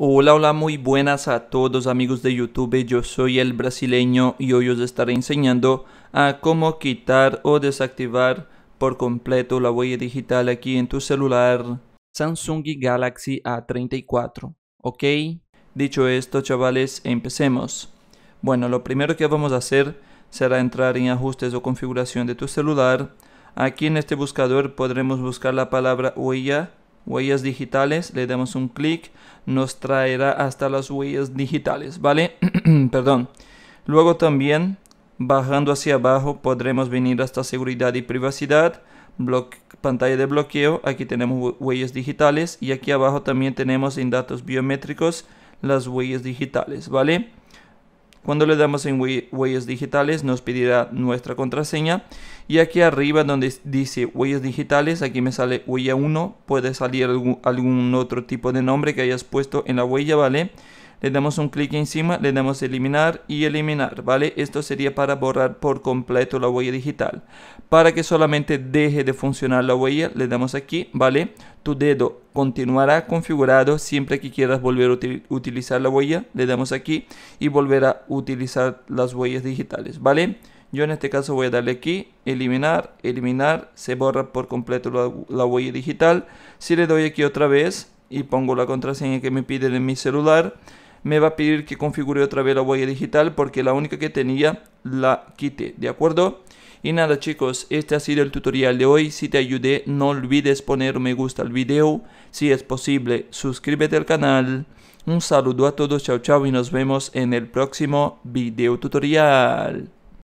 Hola, hola, muy buenas a todos amigos de YouTube, yo soy el brasileño y hoy os estaré enseñando a cómo quitar o desactivar por completo la huella digital aquí en tu celular Samsung Galaxy A34, ¿ok? Dicho esto chavales, empecemos. Bueno, lo primero que vamos a hacer será entrar en ajustes o configuración de tu celular. Aquí en este buscador podremos buscar la palabra huella huellas digitales, le damos un clic, nos traerá hasta las huellas digitales, ¿vale? Perdón. Luego también, bajando hacia abajo, podremos venir hasta seguridad y privacidad, pantalla de bloqueo, aquí tenemos huellas digitales y aquí abajo también tenemos en datos biométricos las huellas digitales, ¿vale? Cuando le damos en huellas digitales nos pedirá nuestra contraseña y aquí arriba donde dice huellas digitales, aquí me sale huella 1, puede salir algún, otro tipo de nombre que hayas puesto en la huella, ¿vale? le damos un clic encima, le damos eliminar y eliminar, ¿vale? Esto sería para borrar por completo la huella digital. Para que solamente deje de funcionar la huella, le damos aquí, ¿vale? Tu dedo continuará configurado siempre que quieras volver a utilizar la huella, le damos aquí y volverá a utilizar las huellas digitales, ¿vale? Yo en este caso voy a darle aquí, eliminar, eliminar, se borra por completo la, huella digital. Si le doy aquí otra vez y pongo la contraseña que me pide en mi celular, me va a pedir que configure otra vez la huella digital porque la única que tenía la quité, ¿de acuerdo? Y nada chicos, este ha sido el tutorial de hoy, si te ayudé no olvides poner me gusta al video, si es posible suscríbete al canal, un saludo a todos, chao chao y nos vemos en el próximo video tutorial.